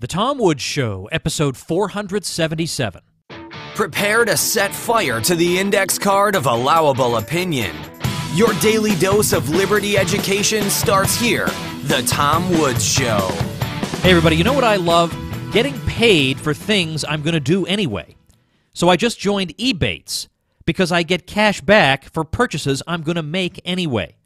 The Tom Woods Show, episode 477. Prepare to set fire to the index card of allowable opinion. Your daily dose of liberty education starts here. The Tom Woods Show. Hey, everybody, you know what I love? Getting paid for things I'm going to do anyway. So I just joined Ebates because I get cash back for purchases I'm going to make anyway.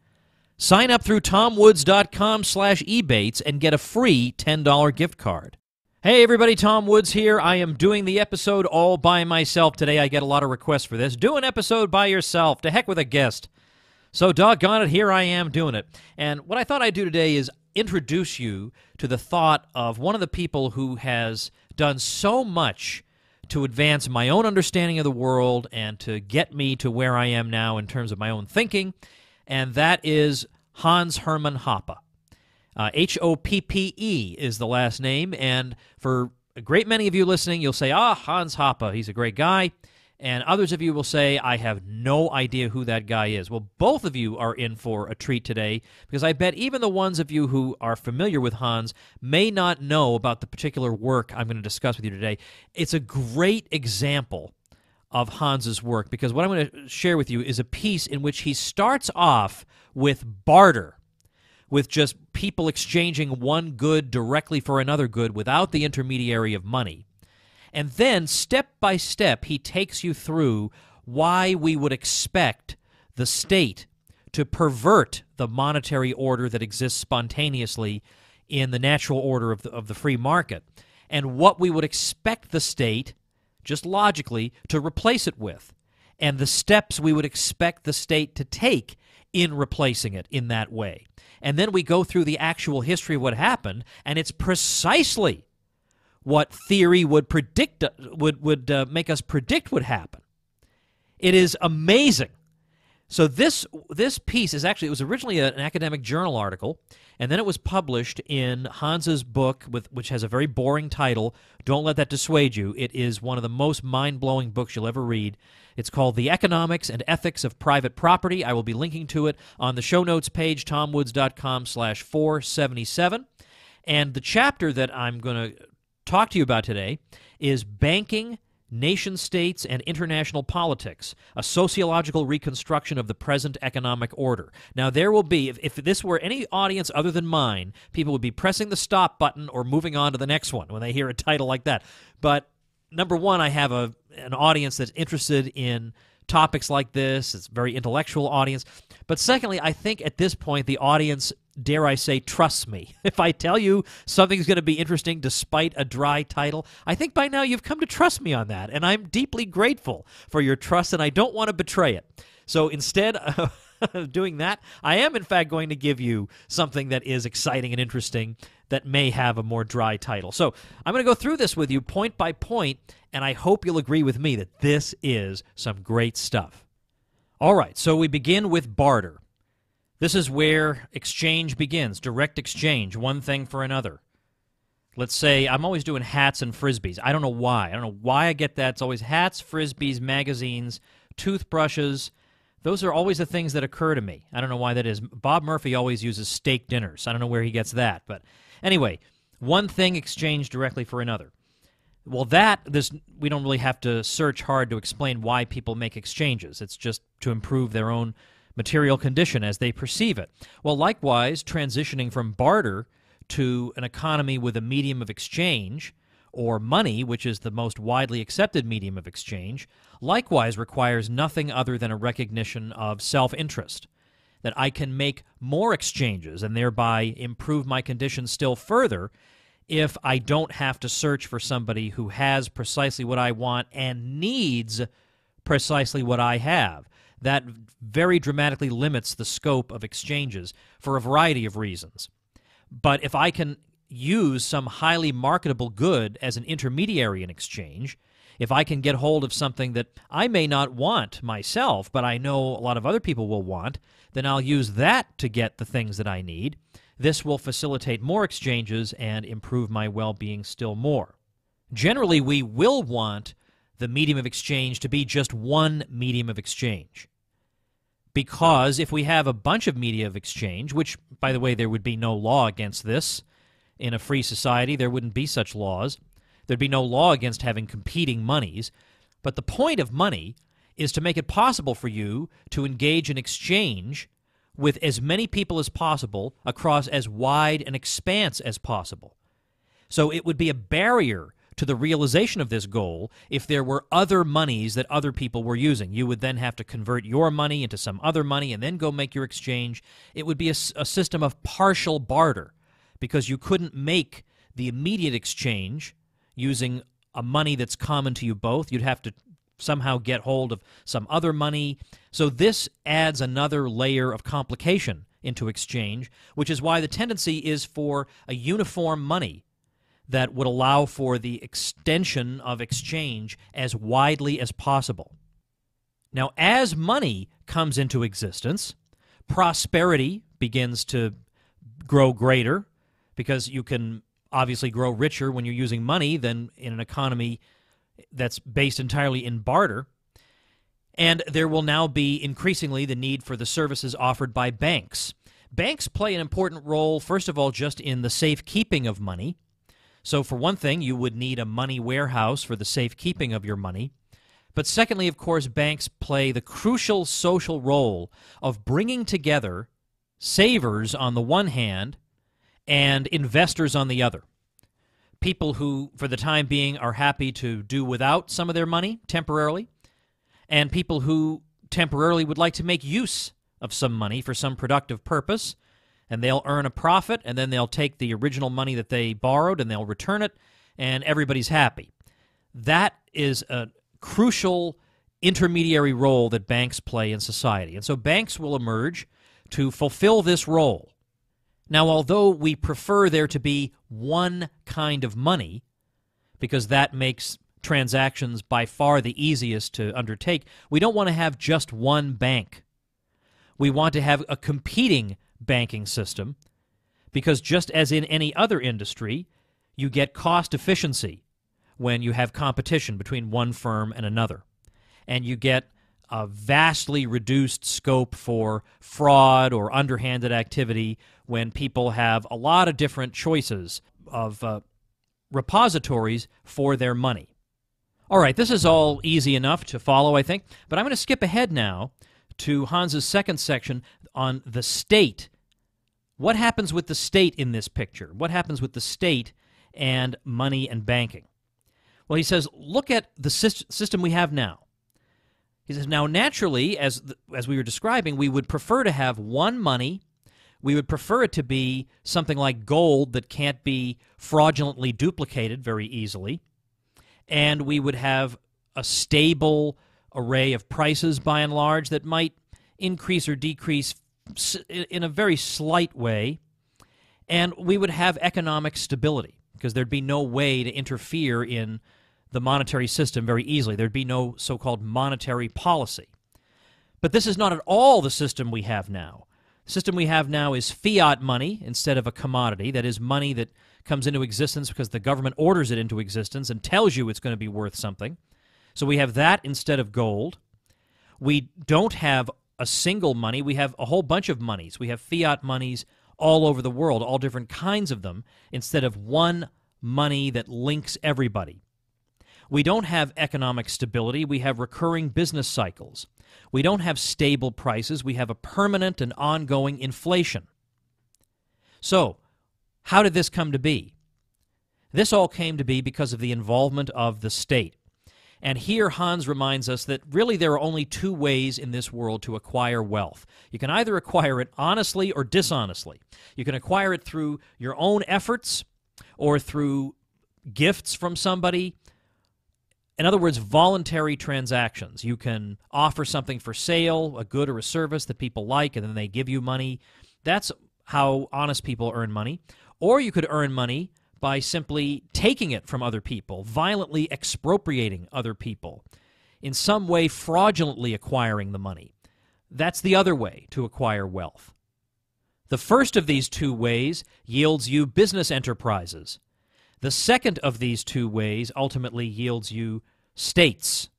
Sign up through tomwoods.com slash ebates and get a free $10 gift card. Hey everybody, Tom Woods here. I am doing the episode all by myself today. I get a lot of requests for this. Do an episode by yourself. To heck with a guest. So doggone it, here I am doing it. And what I thought I'd do today is introduce you to the thought of one of the people who has done so much to advance my own understanding of the world and to get me to where I am now in terms of my own thinking, and that is Hans Hermann Hoppe. Uh, H O P P E is the last name. And for a great many of you listening, you'll say, ah, Hans Hoppe, he's a great guy. And others of you will say, I have no idea who that guy is. Well, both of you are in for a treat today because I bet even the ones of you who are familiar with Hans may not know about the particular work I'm going to discuss with you today. It's a great example of Hans's work because what I'm going to share with you is a piece in which he starts off with barter with just people exchanging one good directly for another good without the intermediary of money. And then, step by step, he takes you through why we would expect the state to pervert the monetary order that exists spontaneously in the natural order of the, of the free market and what we would expect the state, just logically, to replace it with, and the steps we would expect the state to take in replacing it in that way. And then we go through the actual history of what happened, and it's precisely what theory would predict would would uh, make us predict would happen. It is amazing so this this piece is actually it was originally an academic journal article, and then it was published in Hans's book, with which has a very boring title. Don't let that dissuade you. It is one of the most mind blowing books you'll ever read. It's called The Economics and Ethics of Private Property. I will be linking to it on the show notes page, tomwoods.com/477. And the chapter that I'm going to talk to you about today is banking Nation States and International Politics, a sociological reconstruction of the present economic order. Now, there will be, if, if, this were any audience other than mine, people would be pressing the stop button or moving on to the next one when they hear a title like that. But number one, I have a, an audience that's interested in topics like this. It's very intellectual audience. But secondly, I think at this point the audience, dare I say, trusts me. If I tell you something's going to be interesting despite a dry title, I think by now you've come to trust me on that, and I'm deeply grateful for your trust, and I don't want to betray it. So instead, doing that, I am in fact going to give you something that is exciting and interesting that may have a more dry title. So I'm going to go through this with you point by point, and I hope you'll agree with me that this is some great stuff. All right, so we begin with barter. This is where exchange begins, direct exchange, one thing for another. Let's say I'm always doing hats and frisbees. I don't know why. I don't know why I get that. It's always hats, frisbees, magazines, toothbrushes, those are always the things that occur to me. I don't know why that is. Bob Murphy always uses steak dinners. I don't know where he gets that. But anyway, one thing exchanged directly for another. Well, that this we don't really have to search hard to explain why people make exchanges. It's just to improve their own material condition as they perceive it. Well, likewise, transitioning from barter to an economy with a medium of exchange or money, which is the most widely accepted medium of exchange, likewise requires nothing other than a recognition of self interest, that I can make more exchanges and thereby improve my condition still further if I don't have to search for somebody who has precisely what I want and needs precisely what I have. That very dramatically limits the scope of exchanges for a variety of reasons. But if I can use some highly marketable good as an intermediary in exchange, if I can get hold of something that I may not want myself, but I know a lot of other people will want, then I'll use that to get the things that I need. This will facilitate more exchanges and improve my well being still more. Generally, we will want the medium of exchange to be just one medium of exchange. Because if we have a bunch of media of exchange, which, by the way, there would be no law against this, in a free society, there wouldn't be such laws. There'd be no law against having competing monies. But the point of money is to make it possible for you to engage in exchange with as many people as possible across as wide an expanse as possible. So it would be a barrier to the realization of this goal if there were other monies that other people were using. You would then have to convert your money into some other money and then go make your exchange. It would be a, a system of partial barter because you couldn't make the immediate exchange using a money that's common to you both. You'd have to somehow get hold of some other money. So this adds another layer of complication into exchange, which is why the tendency is for a uniform money that would allow for the extension of exchange as widely as possible. Now, as money comes into existence, prosperity begins to grow greater because you can obviously grow richer when you're using money than in an economy that's based entirely in barter. And there will now be increasingly the need for the services offered by banks. Banks play an important role, first of all, just in the safekeeping of money. So, for one thing, you would need a money warehouse for the safekeeping of your money. But secondly, of course, banks play the crucial social role of bringing together savers on the one hand and investors on the other. People who, for the time being, are happy to do without some of their money temporarily, and people who temporarily would like to make use of some money for some productive purpose, and they'll earn a profit, and then they'll take the original money that they borrowed and they'll return it, and everybody's happy. That is a crucial intermediary role that banks play in society. And so banks will emerge to fulfill this role now, although we prefer there to be one kind of money, because that makes transactions by far the easiest to undertake, we don't want to have just one bank. We want to have a competing banking system because just as in any other industry, you get cost efficiency when you have competition between one firm and another. And you get a vastly reduced scope for fraud or underhanded activity when people have a lot of different choices of uh, repositories for their money. All right, this is all easy enough to follow, I think, but I'm going to skip ahead now to Hans's second section on the state. What happens with the state in this picture? What happens with the state and money and banking? Well, he says, look at the system we have now. He says, now naturally, as, as we were describing, we would prefer to have one money we would prefer it to be something like gold that can't be fraudulently duplicated very easily. And we would have a stable array of prices by and large that might increase or decrease in a very slight way. And we would have economic stability because there'd be no way to interfere in the monetary system very easily. There'd be no so called monetary policy. But this is not at all the system we have now. The system we have now is fiat money instead of a commodity. That is money that comes into existence because the government orders it into existence and tells you it's going to be worth something. So we have that instead of gold. We don't have a single money. We have a whole bunch of monies. We have fiat monies all over the world, all different kinds of them, instead of one money that links everybody. We don't have economic stability, we have recurring business cycles. We don't have stable prices, we have a permanent and ongoing inflation. So, how did this come to be? This all came to be because of the involvement of the state. And here Hans reminds us that really there are only two ways in this world to acquire wealth. You can either acquire it honestly or dishonestly. You can acquire it through your own efforts or through gifts from somebody in other words, voluntary transactions. You can offer something for sale, a good or a service that people like, and then they give you money. That's how honest people earn money. Or you could earn money by simply taking it from other people, violently expropriating other people, in some way fraudulently acquiring the money. That's the other way to acquire wealth. The first of these two ways yields you business enterprises, the second of these two ways ultimately yields you states,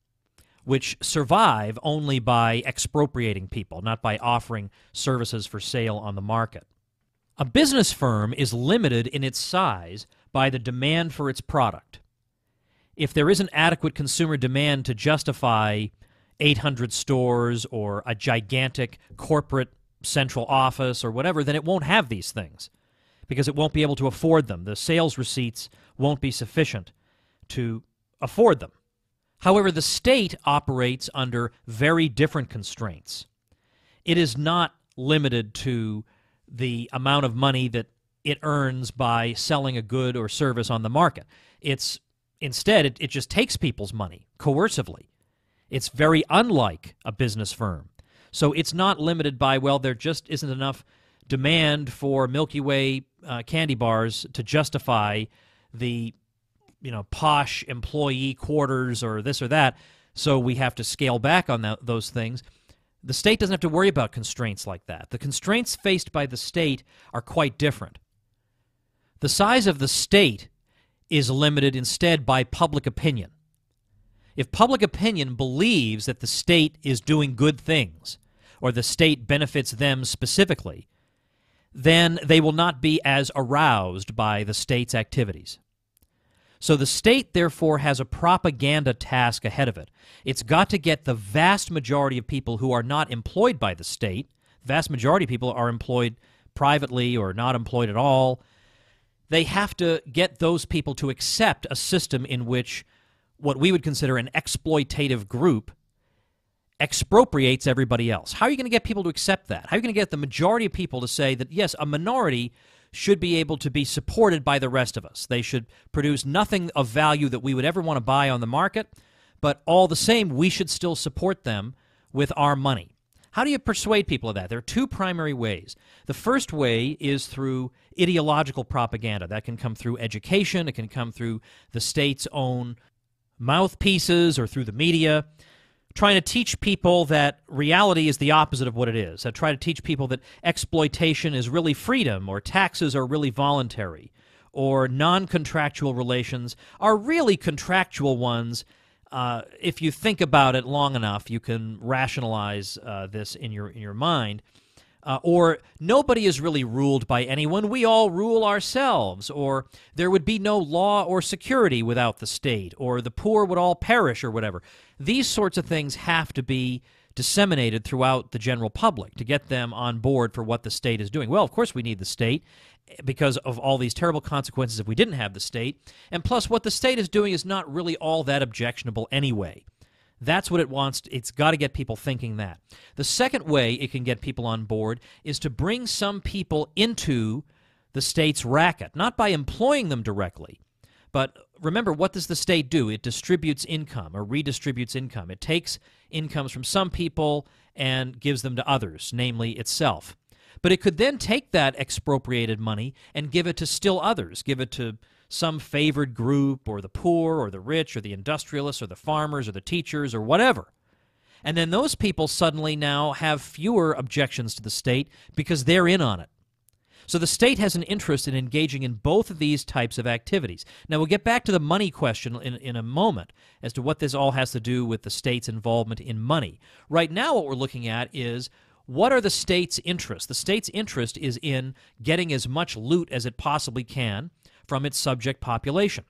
which survive only by expropriating people, not by offering services for sale on the market. A business firm is limited in its size by the demand for its product. If there isn't adequate consumer demand to justify 800 stores or a gigantic corporate central office or whatever, then it won't have these things because it won't be able to afford them. The sales receipts won't be sufficient to afford them. However, the state operates under very different constraints. It is not limited to the amount of money that it earns by selling a good or service on the market. It's instead it, it just takes people's money coercively. It's very unlike a business firm. So it's not limited by well there just isn't enough demand for Milky Way uh, candy bars to justify the you know posh employee quarters or this or that. So we have to scale back on that, those things. The state doesn't have to worry about constraints like that. The constraints faced by the state are quite different. The size of the state is limited instead by public opinion. If public opinion believes that the state is doing good things or the state benefits them specifically, then they will not be as aroused by the state's activities. So the state, therefore, has a propaganda task ahead of it. It's got to get the vast majority of people who are not employed by the state, the vast majority of people are employed privately or not employed at all. They have to get those people to accept a system in which what we would consider an exploitative group expropriates everybody else. How are you going to get people to accept that? How are you going to get the majority of people to say that, yes, a minority should be able to be supported by the rest of us? They should produce nothing of value that we would ever want to buy on the market, but all the same, we should still support them with our money. How do you persuade people of that? There are two primary ways. The first way is through ideological propaganda. That can come through education, it can come through the state's own mouthpieces or through the media trying to teach people that reality is the opposite of what it is. I try to teach people that exploitation is really freedom, or taxes are really voluntary, or non contractual relations are really contractual ones. Uh, if you think about it long enough, you can rationalize uh, this in your in your mind uh, or nobody is really ruled by anyone, we all rule ourselves, or there would be no law or security without the state, or the poor would all perish, or whatever. These sorts of things have to be disseminated throughout the general public to get them on board for what the state is doing. Well, of course, we need the state eh, because of all these terrible consequences if we didn't have the state. And plus, what the state is doing is not really all that objectionable anyway. That's what it wants. It's got to get people thinking that. The second way it can get people on board is to bring some people into the state's racket, not by employing them directly, but remember, what does the state do? It distributes income or redistributes income. It takes incomes from some people and gives them to others, namely itself. But it could then take that expropriated money and give it to still others, give it to some favored group or the poor or the rich or the industrialists or the farmers or the teachers or whatever. And then those people suddenly now have fewer objections to the state because they're in on it. So the state has an interest in engaging in both of these types of activities. Now, we'll get back to the money question in, in a moment as to what this all has to do with the state's involvement in money. Right now, what we're looking at is what are the state's interests? The state's interest is in getting as much loot as it possibly can from its subject population.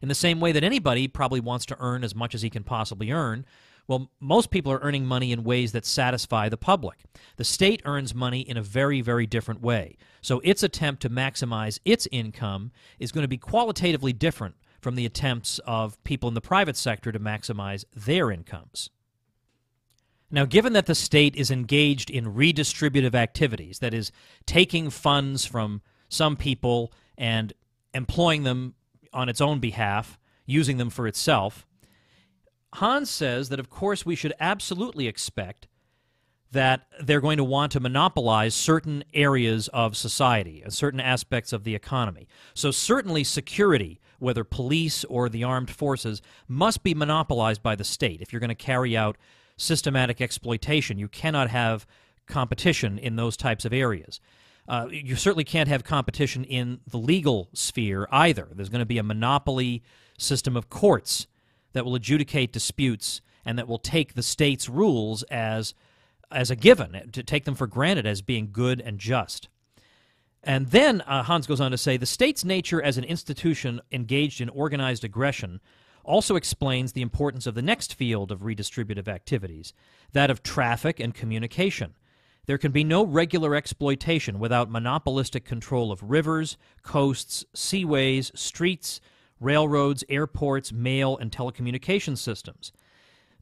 In the same way that anybody probably wants to earn as much as he can possibly earn, well, most people are earning money in ways that satisfy the public. The state earns money in a very, very different way. So its attempt to maximize its income is going to be qualitatively different from the attempts of people in the private sector to maximize their incomes. Now, given that the state is engaged in redistributive activities, that is, taking funds from some people and employing them on its own behalf, using them for itself. Hans says that, of course, we should absolutely expect that they're going to want to monopolize certain areas of society and certain aspects of the economy. So, certainly, security, whether police or the armed forces, must be monopolized by the state if you're going to carry out systematic exploitation. You cannot have competition in those types of areas. Uh, you certainly can't have competition in the legal sphere either. There's going to be a monopoly system of courts that will adjudicate disputes and that will take the state's rules as as a given, eh, to take them for granted as being good and just. And then uh, Hans goes on to say the state's nature as an institution engaged in organized aggression also explains the importance of the next field of redistributive activities, that of traffic and communication. There can be no regular exploitation without monopolistic control of rivers, coasts, seaways, streets, railroads, airports, mail, and telecommunication systems.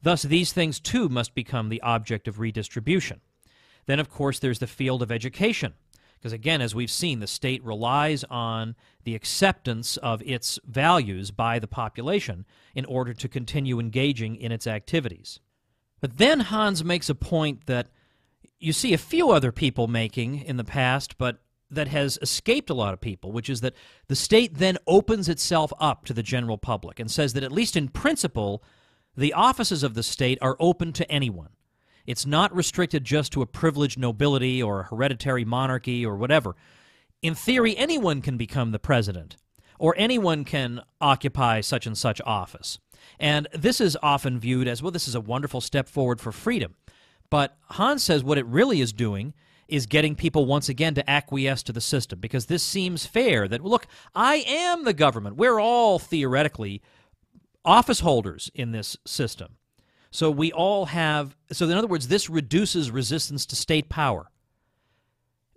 Thus, these things too must become the object of redistribution. Then, of course, there's the field of education. Because again, as we've seen, the state relies on the acceptance of its values by the population in order to continue engaging in its activities. But then Hans makes a point that you see a few other people making in the past, but that has escaped a lot of people, which is that the state then opens itself up to the general public and says that, at least in principle, the offices of the state are open to anyone. It's not restricted just to a privileged nobility or a hereditary monarchy or whatever. In theory, anyone can become the president, or anyone can occupy such and such office. And this is often viewed as well, this is a wonderful step forward for freedom. But Hans says what it really is doing is getting people once again to acquiesce to the system because this seems fair that, look, I am the government. We're all theoretically office holders in this system. So we all have, so in other words, this reduces resistance to state power.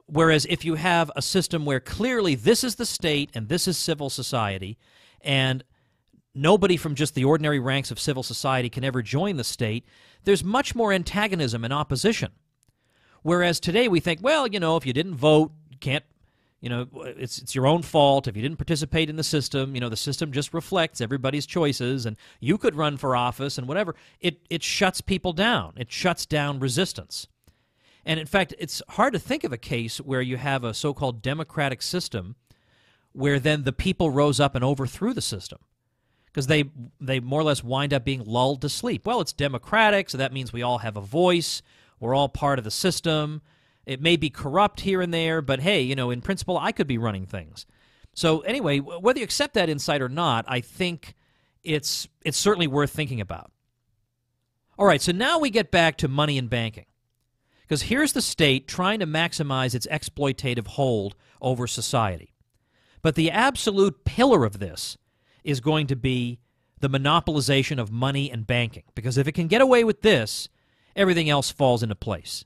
Whereas if you have a system where clearly this is the state and this is civil society, and nobody from just the ordinary ranks of civil society can ever join the state, there's much more antagonism and opposition. Whereas today we think, well, you know, if you didn't vote, you can't, you know, it's, it's your own fault. If you didn't participate in the system, you know, the system just reflects everybody's choices and you could run for office and whatever. It, it shuts people down, it shuts down resistance. And in fact, it's hard to think of a case where you have a so called democratic system where then the people rose up and overthrew the system because they they more or less wind up being lulled to sleep. Well, it's democratic, so that means we all have a voice. We're all part of the system. It may be corrupt here and there, but hey, you know, in principle, I could be running things. So anyway, whether you accept that insight or not, I think it's it's certainly worth thinking about. All right, so now we get back to money and banking. Because here's the state trying to maximize its exploitative hold over society. But the absolute pillar of this is going to be the monopolization of money and banking. Because if it can get away with this, everything else falls into place.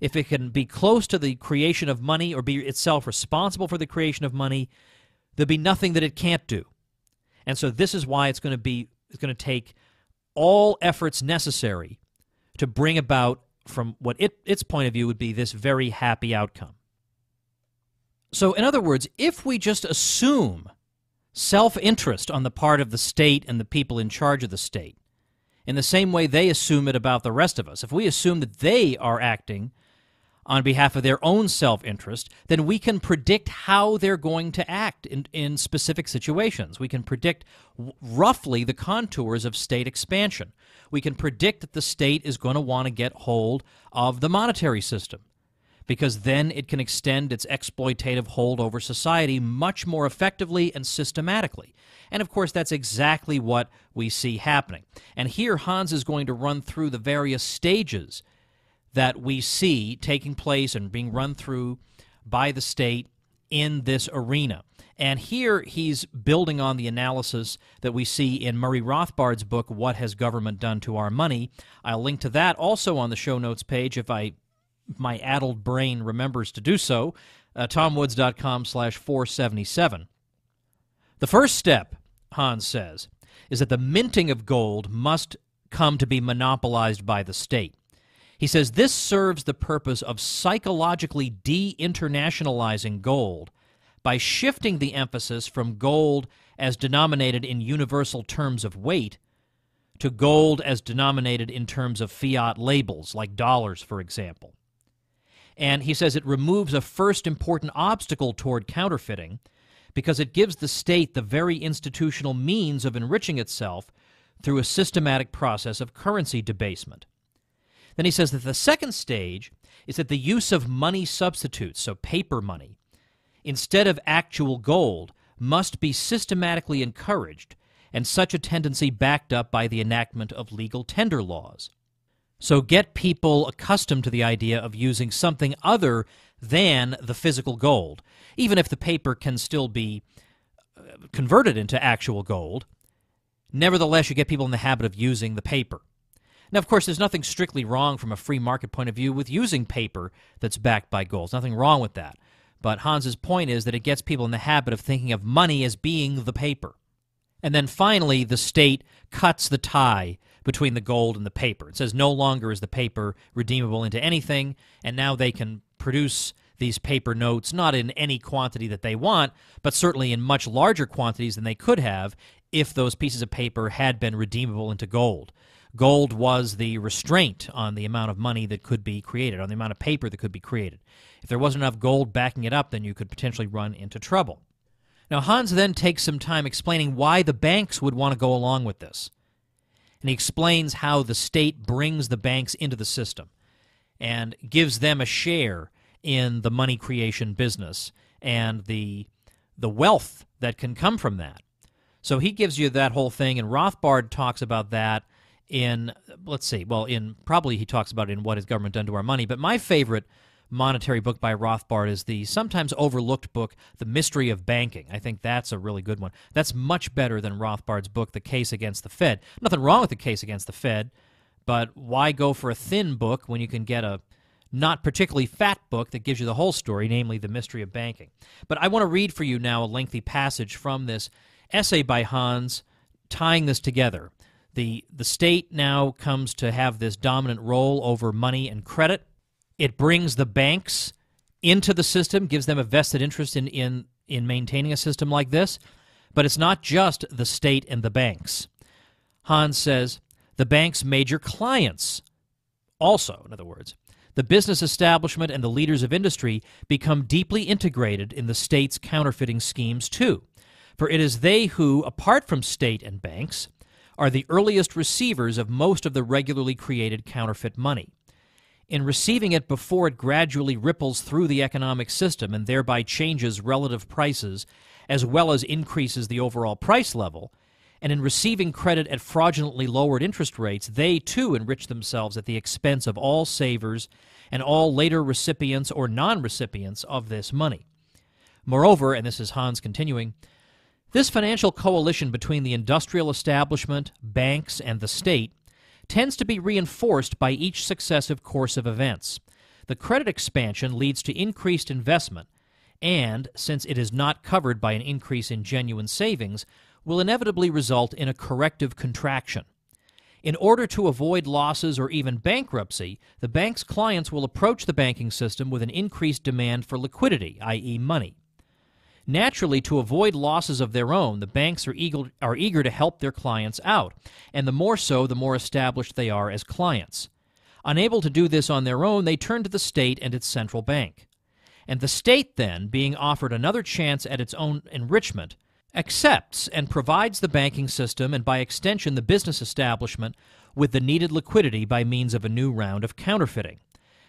If it can be close to the creation of money or be itself responsible for the creation of money, there'll be nothing that it can't do. And so this is why it's going to be it's going to take all efforts necessary to bring about from what it, its point of view would be this very happy outcome. So in other words, if we just assume self interest on the part of the state and the people in charge of the state, in the same way they assume it about the rest of us. If we assume that they are acting on behalf of their own self interest, then we can predict how they're going to act in, in specific situations. We can predict w- roughly the contours of state expansion. We can predict that the state is going to want to get hold of the monetary system because then it can extend its exploitative hold over society much more effectively and systematically. And of course, that's exactly what we see happening. And here Hans is going to run through the various stages that we see taking place and being run through by the state in this arena. And here he's building on the analysis that we see in Murray Rothbard's book, What Has Government Done to Our Money? I'll link to that also on the show notes page if I my addled brain remembers to do so, uh, tomwoods.com slash 477. The first step, Hans says, is that the minting of gold must come to be monopolized by the state. He says this serves the purpose of psychologically de internationalizing gold by shifting the emphasis from gold as denominated in universal terms of weight to gold as denominated in terms of fiat labels, like dollars, for example. And he says it removes a first important obstacle toward counterfeiting because it gives the state the very institutional means of enriching itself through a systematic process of currency debasement. Then he says that the second stage is that the use of money substitutes, so paper money, instead of actual gold, must be systematically encouraged, and such a tendency backed up by the enactment of legal tender laws. So get people accustomed to the idea of using something other than the physical gold. Even if the paper can still be uh, converted into actual gold, nevertheless, you get people in the habit of using the paper. Now, of course, there's nothing strictly wrong from a free market point of view with using paper that's backed by gold. There's nothing wrong with that. But Hans's point is that it gets people in the habit of thinking of money as being the paper. And then finally, the state cuts the tie between the gold and the paper. It says no longer is the paper redeemable into anything, and now they can produce these paper notes not in any quantity that they want, but certainly in much larger quantities than they could have if those pieces of paper had been redeemable into gold. Gold was the restraint on the amount of money that could be created, on the amount of paper that could be created. If there wasn't enough gold backing it up, then you could potentially run into trouble. Now, Hans then takes some time explaining why the banks would want to go along with this and he explains how the state brings the banks into the system and gives them a share in the money creation business and the the wealth that can come from that. So he gives you that whole thing, and Rothbard talks about that in let's see, well, in probably he talks about it in what has government done to our money, but my favorite monetary book by Rothbard is the sometimes overlooked book, The Mystery of Banking. I think that's a really good one. That's much better than Rothbard's book, The Case Against the Fed. Nothing wrong with The Case Against the Fed, but why go for a thin book when you can get a not particularly fat book that gives you the whole story, namely The Mystery of Banking? But I want to read for you now a lengthy passage from this essay by Hans tying this together. The, the state now comes to have this dominant role over money and credit it brings the banks into the system, gives them a vested interest in, in, in maintaining a system like this. But it's not just the state and the banks. Hans says the bank's major clients, also, in other words, the business establishment and the leaders of industry become deeply integrated in the state's counterfeiting schemes, too. For it is they who, apart from state and banks, are the earliest receivers of most of the regularly created counterfeit money in receiving it before it gradually ripples through the economic system and thereby changes relative prices as well as increases the overall price level, and in receiving credit at fraudulently lowered interest rates, they too enrich themselves at the expense of all savers and all later recipients or non recipients of this money. Moreover, and this is Hans continuing, this financial coalition between the industrial establishment, banks, and the state tends to be reinforced by each successive course of events. The credit expansion leads to increased investment, and, since it is not covered by an increase in genuine savings, will inevitably result in a corrective contraction. In order to avoid losses or even bankruptcy, the bank's clients will approach the banking system with an increased demand for liquidity, i.e., money. Naturally, to avoid losses of their own, the banks are eager, are eager to help their clients out, and the more so, the more established they are as clients. Unable to do this on their own, they turn to the state and its central bank. And the state then, being offered another chance at its own enrichment, accepts and provides the banking system and by extension the business establishment with the needed liquidity by means of a new round of counterfeiting.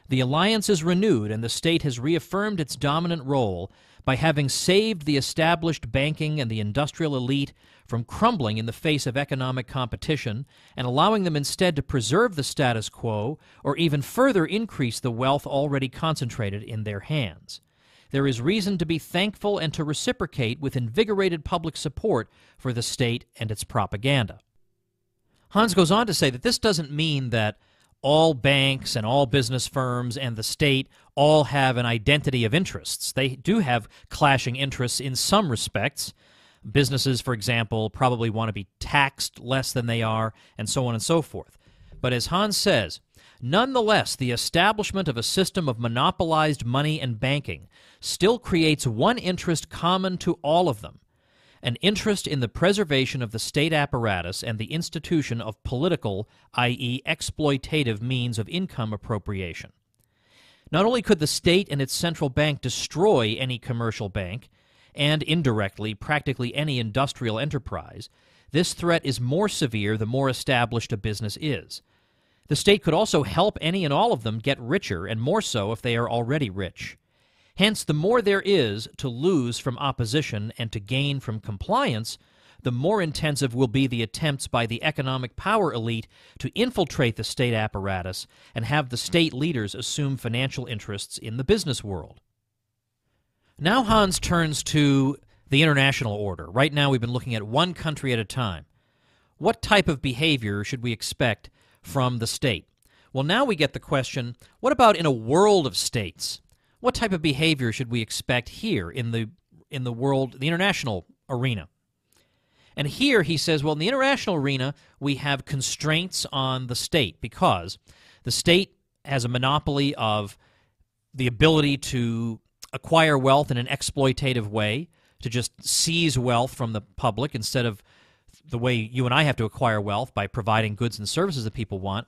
The alliance is renewed and the state has reaffirmed its dominant role by having saved the established banking and the industrial elite from crumbling in the face of economic competition and allowing them instead to preserve the status quo or even further increase the wealth already concentrated in their hands. There is reason to be thankful and to reciprocate with invigorated public support for the state and its propaganda. Hans goes on to say that this doesn't mean that all banks and all business firms and the state all have an identity of interests. They do have clashing interests in some respects. Businesses, for example, probably want to be taxed less than they are, and so on and so forth. But as Hans says, nonetheless, the establishment of a system of monopolized money and banking still creates one interest common to all of them an interest in the preservation of the state apparatus and the institution of political, i.e., exploitative means of income appropriation. Not only could the state and its central bank destroy any commercial bank, and indirectly practically any industrial enterprise, this threat is more severe the more established a business is. The state could also help any and all of them get richer, and more so if they are already rich. Hence, the more there is to lose from opposition and to gain from compliance, the more intensive will be the attempts by the economic power elite to infiltrate the state apparatus and have the state leaders assume financial interests in the business world. Now Hans turns to the international order. Right now we've been looking at one country at a time. What type of behavior should we expect from the state? Well, now we get the question, what about in a world of states? what type of behavior should we expect here in the in the world, the international arena? And here he says, well, in the international arena, we have constraints on the state because the state has a monopoly of the ability to acquire wealth in an exploitative way, to just seize wealth from the public instead of the way you and I have to acquire wealth by providing goods and services that people want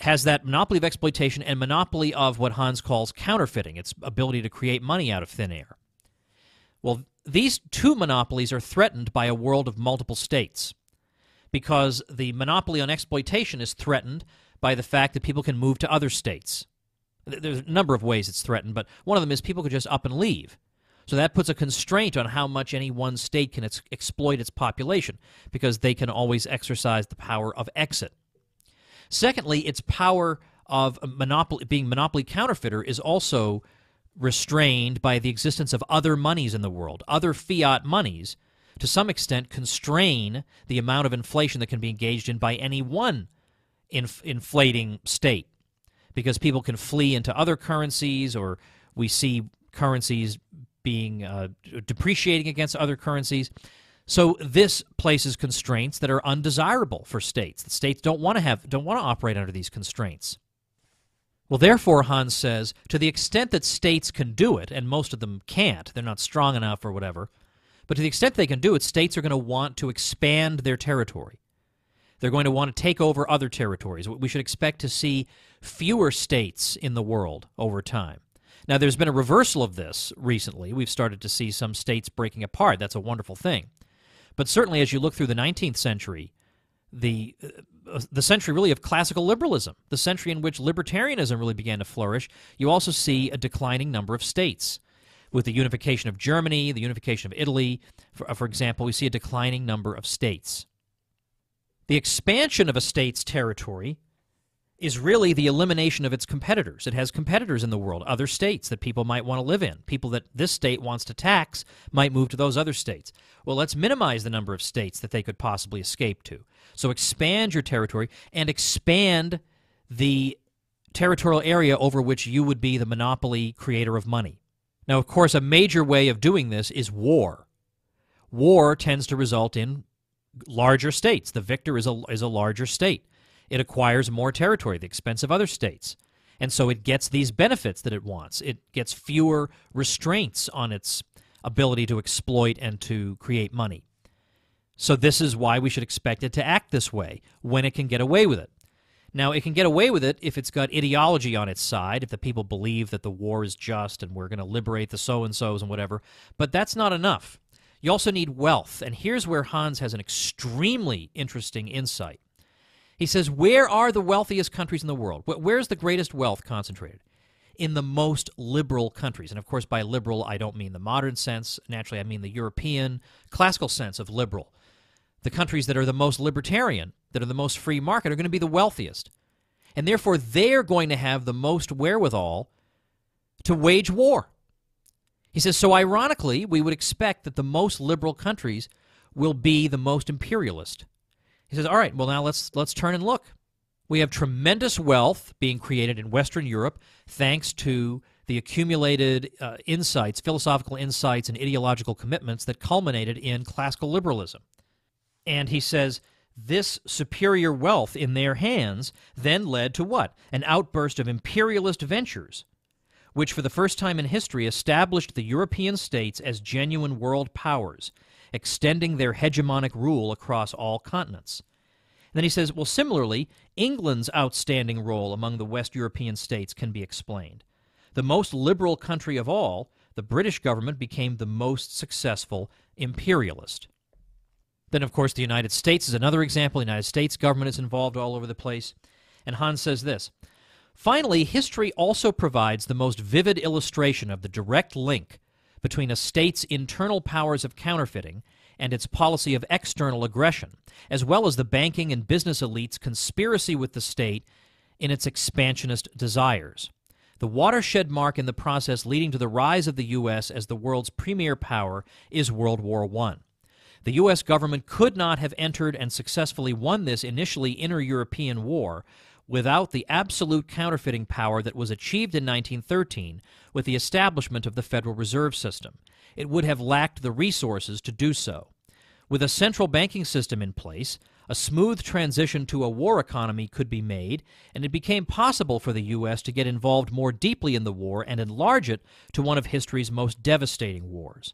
has that monopoly of exploitation and monopoly of what Hans calls counterfeiting, its ability to create money out of thin air. Well, these two monopolies are threatened by a world of multiple states because the monopoly on exploitation is threatened by the fact that people can move to other states. There's a number of ways it's threatened, but one of them is people could just up and leave. So that puts a constraint on how much any one state can ex exploit its population because they can always exercise the power of exit. Secondly, its power of monopoly being monopoly counterfeiter is also restrained by the existence of other monies in the world, other fiat monies to some extent constrain the amount of inflation that can be engaged in by any one inf inflating state because people can flee into other currencies or we see currencies being uh, depreciating against other currencies. So this places constraints that are undesirable for states. The states don't want to have don't want to operate under these constraints. Well, therefore, Hans says, to the extent that states can do it, and most of them can't, they're not strong enough or whatever, but to the extent they can do it, states are going to want to expand their territory. They're going to want to take over other territories. We should expect to see fewer states in the world over time. Now, there's been a reversal of this recently. We've started to see some states breaking apart. That's a wonderful thing. But certainly, as you look through the 19th century, the uh, uh, the century really of classical liberalism, the century in which libertarianism really began to flourish, you also see a declining number of states. With the unification of Germany, the unification of Italy, for, uh, for example, we see a declining number of states. The expansion of a state's territory is really the elimination of its competitors. It has competitors in the world, other states that people might want to live in. People that this state wants to tax might move to those other states. Well, let's minimize the number of states that they could possibly escape to. So expand your territory and expand the territorial area over which you would be the monopoly creator of money. Now, of course, a major way of doing this is war. War tends to result in larger states. The victor is a, is a larger state it acquires more territory at the expense of other states. And so it gets these benefits that it wants. It gets fewer restraints on its ability to exploit and to create money. So this is why we should expect it to act this way when it can get away with it. Now, it can get away with it if it's got ideology on its side, if the people believe that the war is just and we're going to liberate the so and so's and whatever. But that's not enough. You also need wealth. And here's where Hans has an extremely interesting insight. He says, Where are the wealthiest countries in the world? Where's the greatest wealth concentrated? In the most liberal countries. And of course, by liberal, I don't mean the modern sense. Naturally, I mean the European classical sense of liberal. The countries that are the most libertarian, that are the most free market, are going to be the wealthiest. And therefore, they're going to have the most wherewithal to wage war. He says, so ironically, we would expect that the most liberal countries will be the most imperialist. He says, "All right, well now let's let's turn and look. We have tremendous wealth being created in Western Europe thanks to the accumulated uh, insights, philosophical insights, and ideological commitments that culminated in classical liberalism." And he says, this superior wealth in their hands then led to what? An outburst of imperialist ventures, which for the first time in history established the European states as genuine world powers extending their hegemonic rule across all continents. And then he says, well, similarly, England's outstanding role among the West European states can be explained. The most liberal country of all, the British government became the most successful imperialist. Then, of course, the United States is another example. The United States government is involved all over the place. And Hans says this Finally, history also provides the most vivid illustration of the direct link between a state's internal powers of counterfeiting and its policy of external aggression, as well as the banking and business elite's conspiracy with the state in its expansionist desires. The watershed mark in the process leading to the rise of the U.S. as the world's premier power is World War I. The U.S. government could not have entered and successfully won this initially inter European war without the absolute counterfeiting power that was achieved in 1913 with the establishment of the Federal Reserve System. It would have lacked the resources to do so. With a central banking system in place, a smooth transition to a war economy could be made, and it became possible for the U.S. to get involved more deeply in the war and enlarge it to one of history's most devastating wars.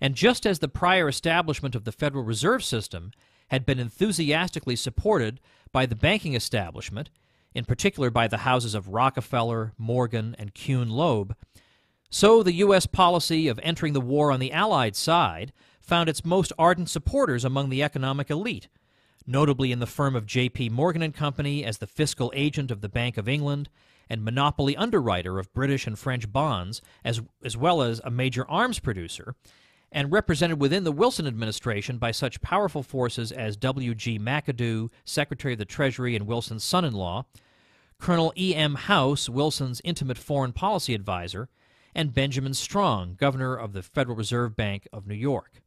And just as the prior establishment of the Federal Reserve System had been enthusiastically supported by the banking establishment in particular by the houses of Rockefeller, Morgan, and Kuhn Loeb, so the U.S. policy of entering the war on the Allied side found its most ardent supporters among the economic elite, notably in the firm of J.P. Morgan and Company as the fiscal agent of the Bank of England and monopoly underwriter of British and French bonds, as, as well as a major arms producer, and represented within the Wilson administration by such powerful forces as W.G. McAdoo, Secretary of the Treasury and Wilson's son in law, Colonel E. M. House, Wilson's intimate foreign policy adviser, and Benjamin Strong, governor of the Federal Reserve Bank of New York.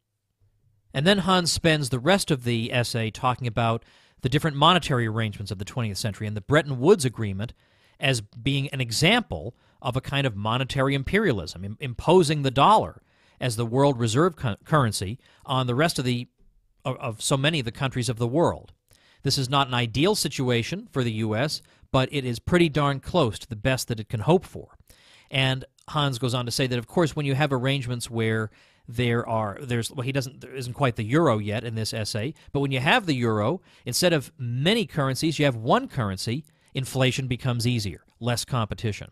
And then Hans spends the rest of the essay talking about the different monetary arrangements of the 20th century and the Bretton Woods Agreement as being an example of a kind of monetary imperialism, Im imposing the dollar as the world reserve currency on the rest of the of so many of the countries of the world. This is not an ideal situation for the U.S., but it is pretty darn close to the best that it can hope for. And Hans goes on to say that, of course, when you have arrangements where there are there's well he doesn't there isn't quite the euro yet in this essay but when you have the euro instead of many currencies you have one currency inflation becomes easier less competition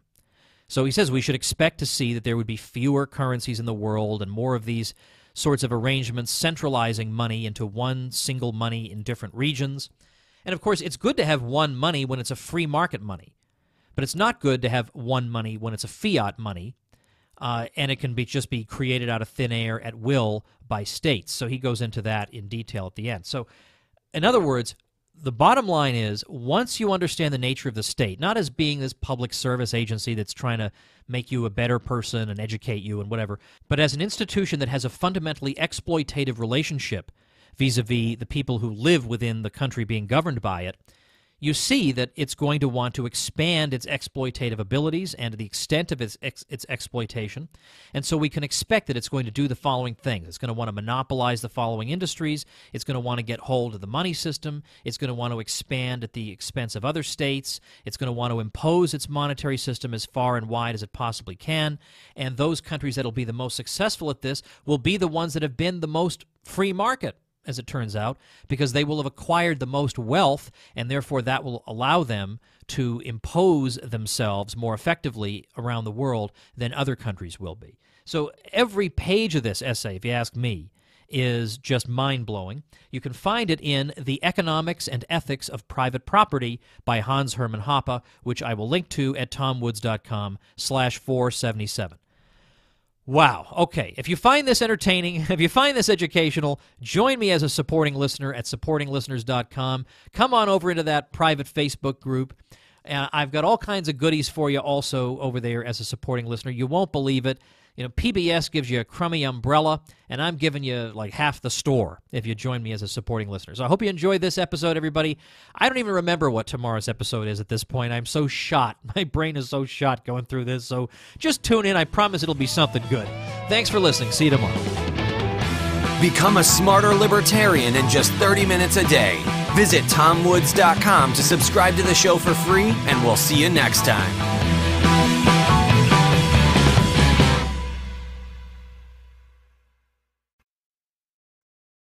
so he says we should expect to see that there would be fewer currencies in the world and more of these sorts of arrangements centralizing money into one single money in different regions and of course, it's good to have one money when it's a free market money, but it's not good to have one money when it's a fiat money, uh, and it can be just be created out of thin air at will by states. So he goes into that in detail at the end. So, in other words, the bottom line is once you understand the nature of the state, not as being this public service agency that's trying to make you a better person and educate you and whatever, but as an institution that has a fundamentally exploitative relationship vis a vis the people who live within the country being governed by it, you see that it's going to want to expand its exploitative abilities and the extent of its, ex its exploitation. And so we can expect that it's going to do the following things. It's going to want to monopolize the following industries. It's going to want to get hold of the money system. It's going to want to expand at the expense of other states. It's going to want to impose its monetary system as far and wide as it possibly can. And those countries that will be the most successful at this will be the ones that have been the most free market as it turns out, because they will have acquired the most wealth, and therefore that will allow them to impose themselves more effectively around the world than other countries will be. So every page of this essay, if you ask me, is just mind blowing. You can find it in The Economics and Ethics of Private Property by Hans Herman Hoppe, which I will link to at tomwoods.com slash 477. Wow. Okay. If you find this entertaining, if you find this educational, join me as a supporting listener at supportinglisteners.com. Come on over into that private Facebook group. And uh, I've got all kinds of goodies for you also over there as a supporting listener. You won't believe it. You know, PBS gives you a crummy umbrella, and I'm giving you like half the store if you join me as a supporting listener. So I hope you enjoyed this episode, everybody. I don't even remember what tomorrow's episode is at this point. I'm so shot. My brain is so shot going through this. So just tune in. I promise it'll be something good. Thanks for listening. See you tomorrow. Become a smarter libertarian in just 30 minutes a day. Visit tomwoods.com to subscribe to the show for free, and we'll see you next time.